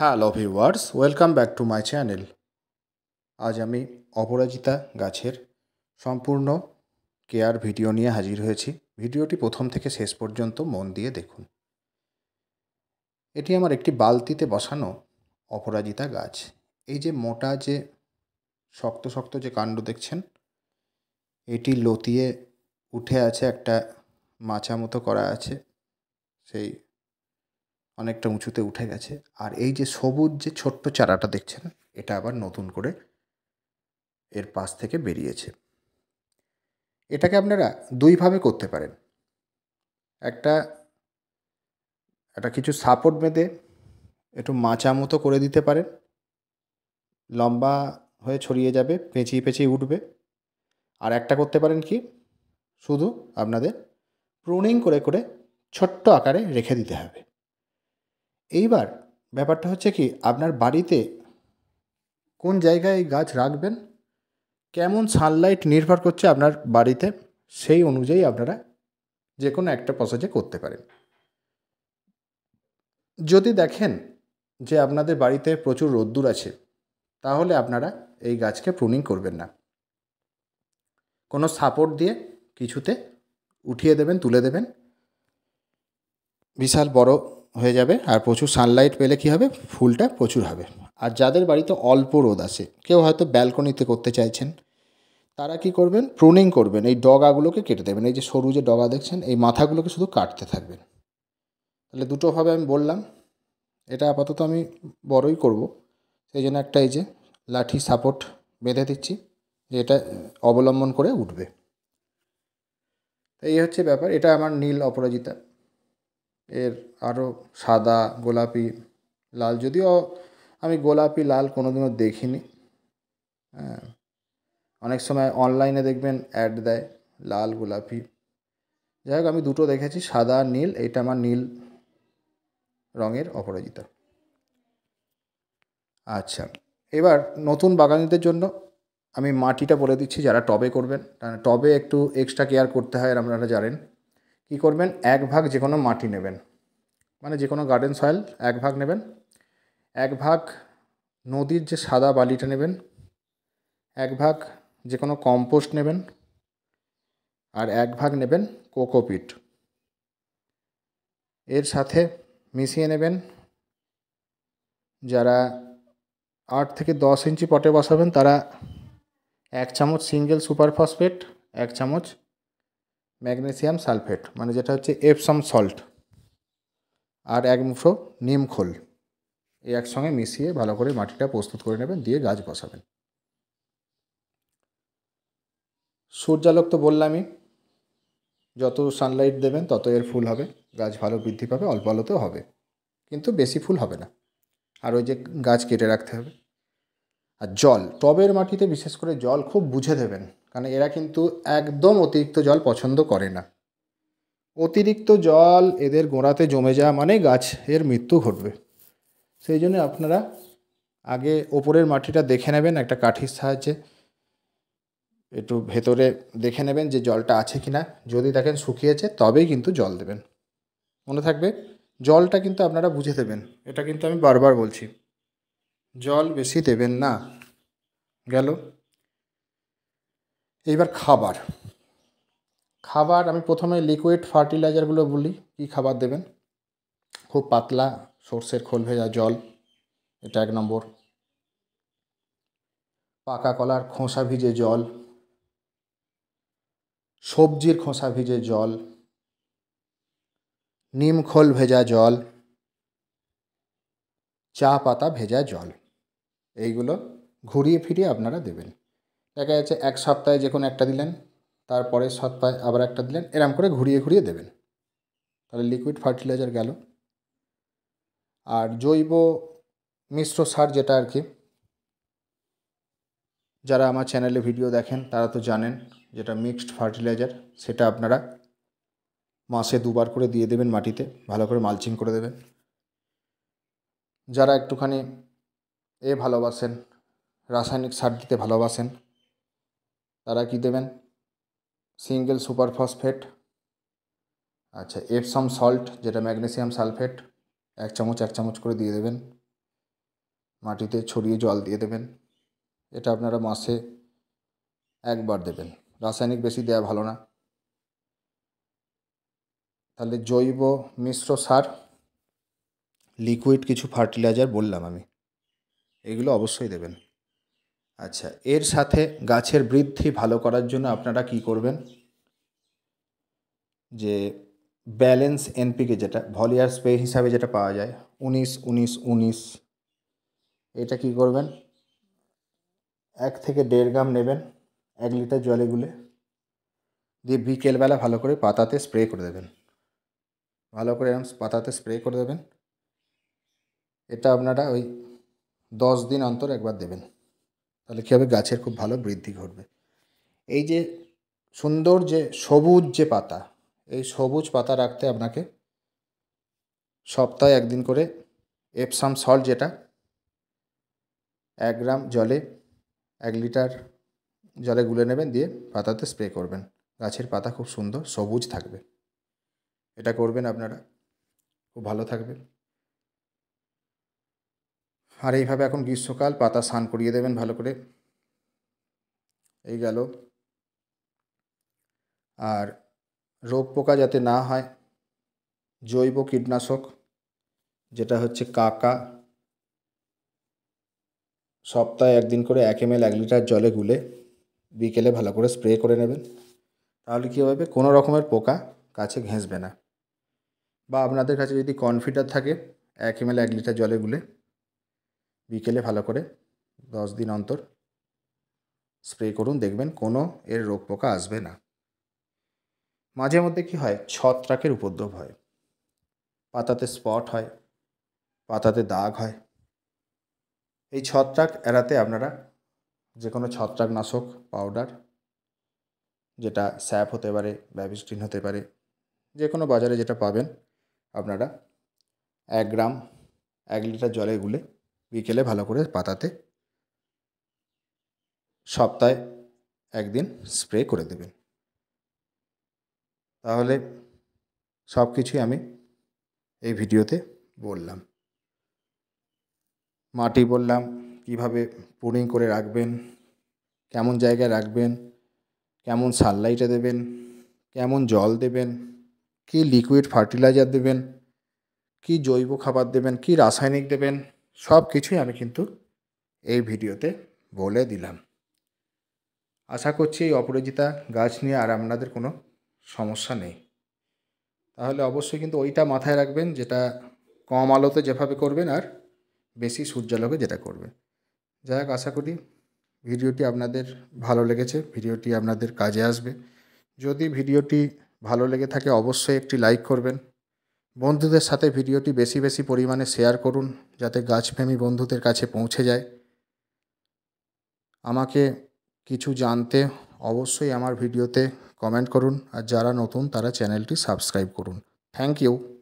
hello viewers welcome back to my channel আজ আমি অপরাজিতা গাছের সম্পূর্ণ কেয়ার ভিডিও নিয়ে হাজির হয়েছি ভিডিওটি প্রথম থেকে শেষ পর্যন্ত মন দিয়ে দেখুন এটি আমার একটি বালতিতে বসানো অপরাজিতা গাছ এই যে মোটা যে শক্ত শক্ত যে কাণ্ড দেখছেন এটি লতিয়ে উঠে আছে একটা মাচা মতো করা আছে সেই অনেকটা উঁচুতে উঠে গেছে আর এই যে সবুজ যে ছোট্ট চারাটা দেখছেন এটা আবার নতুন করে এর পাশ থেকে বেরিয়েছে এটাকে আপনারা দুইভাবে করতে পারেন একটা একটা কিছু সাপোর্ট বেঁধে একটু মাচা মতো করে দিতে পারেন লম্বা হয়ে ছড়িয়ে যাবে পেঁচিয়ে পেঁচিয়ে উঠবে আর একটা করতে পারেন কি শুধু আপনাদের প্রুনিং করে করে ছোট্ট আকারে রেখে দিতে হবে এইবার ব্যাপারটা হচ্ছে কি আপনার বাড়িতে কোন জায়গায় এই গাছ রাখবেন কেমন সানলাইট নির্ভর করছে আপনার বাড়িতে সেই অনুযায়ী আপনারা যে কোনো একটা প্রসেসে করতে পারেন যদি দেখেন যে আপনাদের বাড়িতে প্রচুর রোদ্দুর আছে তাহলে আপনারা এই গাছকে প্রুনিং করবেন না কোনো সাপোর্ট দিয়ে কিছুতে উঠিয়ে দেবেন তুলে দেবেন বিশাল বড় হয়ে যাবে আর প্রচুর সানলাইট পেলে কি হবে ফুলটা প্রচুর হবে আর যাদের বাড়িতে অল্প রোদ আছে কেউ হয়তো ব্যালকনিতে করতে চাইছেন তারা কি করবেন প্রুনিং করবেন এই ডগাগুলোকে কেটে দেবেন এই যে সরু যে ডগা দেখছেন এই মাথাগুলোকে শুধু কাটতে থাকবেন তাহলে দুটোভাবে আমি বললাম এটা আপাতত আমি বড়ই করব সেই জন্য একটা এই যে লাঠি সাপোর্ট বেঁধে দিচ্ছি যে এটা অবলম্বন করে উঠবে এই হচ্ছে ব্যাপার এটা আমার নীল অপরাজিতা এর আরও সাদা গোলাপি লাল যদিও আমি গোলাপি লাল কোনো দিনও দেখিনি হ্যাঁ অনেক সময় অনলাইনে দেখবেন অ্যাড দেয় লাল গোলাপি যাই হোক আমি দুটো দেখেছি সাদা নীল এইটা আমার নীল রঙের অপরাজিতা আচ্ছা এবার নতুন বাগানিদের জন্য আমি মাটিটা বলে দিচ্ছি যারা টবে করবেন টবে একটু এক্সট্রা কেয়ার করতে হয় আপনারা জানেন কী করবেন এক ভাগ যে কোনো মাটি নেবেন মানে যে কোনো গার্ডেন সয়েল এক ভাগ নেবেন এক ভাগ নদীর যে সাদা বালিটা নেবেন এক ভাগ যে কোনো কম্পোস্ট নেবেন আর এক ভাগ নেবেন কোকোপিট এর সাথে মিশিয়ে নেবেন যারা আট থেকে দশ ইঞ্চি পটে বসাবেন তারা এক চামচ সিঙ্গেল সুপার ফসফেট এক চামচ ম্যাগনেসিয়াম সালফেট মানে যেটা হচ্ছে এপসাম সল্ট আর এক মুঠো নিম খোল এই একসঙ্গে মিশিয়ে ভালো করে মাটিটা প্রস্তুত করে নেবেন দিয়ে গাছ বসাবেন সূর্যালোক তো বললামই যত সানলাইট দেবেন তত এর ফুল হবে গাছ ভালো বৃদ্ধি পাবে অল্প আলোতেও হবে কিন্তু বেশি ফুল হবে না আর ওই যে গাছ কেটে রাখতে হবে আর জল টবের মাটিতে বিশেষ করে জল খুব বুঝে দেবেন কারণ এরা কিন্তু একদম অতিরিক্ত জল পছন্দ করে না অতিরিক্ত জল এদের গোড়াতে জমে যাওয়া মানে গাছের মৃত্যু ঘটবে সেই জন্য আপনারা আগে ওপরের মাটিটা দেখে নেবেন একটা কাঠির সাহায্যে একটু ভেতরে দেখে নেবেন যে জলটা আছে কি না যদি দেখেন শুকিয়েছে তবেই কিন্তু জল দেবেন মনে থাকবে জলটা কিন্তু আপনারা বুঝে দেবেন এটা কিন্তু আমি বারবার বলছি জল বেশি দেবেন না গেল এইবার খাবার খাবার আমি প্রথমে লিকুইড ফার্টিলাইজারগুলো বলি কি খাবার দেবেন খুব পাতলা সর্ষের খোল ভেজা জল এটা এক নম্বর পাকা কলার খোসা ভিজে জল সবজির খোসা ভিজে জল নিম খোল ভেজা জল চা পাতা ভেজা জল এইগুলো ঘুরিয়ে ফিরিয়ে আপনারা দেবেন দেখা যাচ্ছে এক সপ্তাহে যে কোনো একটা দিলেন তারপরে সপ্তাহে আবার একটা দিলেন এরম করে ঘুরিয়ে ঘুরিয়ে দেবেন তাহলে লিকুইড ফার্টিলাইজার গেল আর জৈব মিশ্র সার যেটা আর কি যারা আমার চ্যানেলে ভিডিও দেখেন তারা তো জানেন যেটা মিক্সড ফার্টিলাইজার সেটা আপনারা মাসে দুবার করে দিয়ে দেবেন মাটিতে ভালো করে মালচিং করে দেবেন যারা একটুখানি এ ভালোবাসেন রাসায়নিক সার দিতে ভালোবাসেন তারা কি দেবেন সিঙ্গেল সুপার ফসফেট আচ্ছা এপসম সল্ট যেটা ম্যাগনেসিয়াম সালফেট এক চামচ এক চামচ করে দিয়ে দেবেন মাটিতে ছড়িয়ে জল দিয়ে দেবেন এটা আপনারা মাসে একবার দেবেন রাসায়নিক বেশি দেওয়া ভালো না তাহলে জৈব মিশ্র সার লিকুইড কিছু ফার্টিলাইজার বললাম আমি এগুলো অবশ্যই দেবেন আচ্ছা এর সাথে গাছের বৃদ্ধি ভালো করার জন্য আপনারা কি করবেন যে ব্যালেন্স এনপিকে যেটা ভলিয়ার স্প্রে হিসাবে যেটা পাওয়া যায় উনিশ উনিশ উনিশ এটা কি করবেন এক থেকে দেড় গ্রাম নেবেন এক লিটার জলে গুলে দিয়ে বিকেলবেলা ভালো করে পাতাতে স্প্রে করে দেবেন ভালো করে এরকম পাতাতে স্প্রে করে দেবেন এটা আপনারা ওই দশ দিন অন্তর একবার দেবেন তাহলে কী হবে গাছের খুব ভালো বৃদ্ধি ঘটবে এই যে সুন্দর যে সবুজ যে পাতা এই সবুজ পাতা রাখতে আপনাকে সপ্তাহে একদিন করে এপসাম সল্ট যেটা এক গ্রাম জলে এক লিটার জলে গুলে নেবেন দিয়ে পাতাতে স্প্রে করবেন গাছের পাতা খুব সুন্দর সবুজ থাকবে এটা করবেন আপনারা খুব ভালো থাকবে আর এইভাবে এখন গ্রীষ্মকাল পাতা স্নান করিয়ে দেবেন ভালো করে এই গেল আর রোগ পোকা যাতে না হয় জৈব কীটনাশক যেটা হচ্ছে কাকা সপ্তাহে একদিন করে এক এম এক লিটার জলে গুলে বিকেলে ভালো করে স্প্রে করে নেবেন তাহলে কী হবে কোনো রকমের পোকা কাছে ঘেঁষবে না বা আপনাদের কাছে যদি কনফিডার থাকে এক এম এক লিটার জলে গুলে বিকেলে ভালো করে দশ দিন অন্তর স্প্রে করুন দেখবেন কোনো এর রোগ পোকা আসবে না মাঝে মধ্যে কি হয় ছত্রাকের উপদ্রব হয় পাতাতে স্পট হয় পাতাতে দাগ হয় এই ছত্রাক এড়াতে আপনারা যে কোনো ছত্রাকনাশক পাউডার যেটা স্যাপ হতে পারে ব্যাবিস্টিন হতে পারে যে কোনো বাজারে যেটা পাবেন আপনারা এক গ্রাম এক লিটার জলে গুলে বিকেলে ভালো করে পাতাতে সপ্তাহে একদিন স্প্রে করে দেবেন তাহলে সব কিছুই আমি এই ভিডিওতে বললাম মাটি বললাম কিভাবে পুরিং করে রাখবেন কেমন জায়গায় রাখবেন কেমন সানলাইটে দেবেন কেমন জল দেবেন কি লিকুইড ফার্টিলাইজার দেবেন কি জৈব খাবার দেবেন কি রাসায়নিক দেবেন সব কিছুই আমি কিন্তু এই ভিডিওতে বলে দিলাম আশা করছি এই অপরাজিতা গাছ নিয়ে আর আপনাদের কোনো সমস্যা নেই তাহলে অবশ্যই কিন্তু ওইটা মাথায় রাখবেন যেটা কম আলোতে যেভাবে করবেন আর বেশি সূর্যালোকে যেটা করবে যাই হোক আশা করি ভিডিওটি আপনাদের ভালো লেগেছে ভিডিওটি আপনাদের কাজে আসবে যদি ভিডিওটি ভালো লেগে থাকে অবশ্যই একটি লাইক করবেন বন্ধুদের সাথে ভিডিওটি বেশি বেশি পরিমাণে শেয়ার করুন যাতে গাছপ্রেমী বন্ধুদের কাছে পৌঁছে যায় আমাকে কিছু জানতে অবশ্যই আমার ভিডিওতে কমেন্ট করুন আর যারা নতুন তারা চ্যানেলটি সাবস্ক্রাইব করুন থ্যাংক ইউ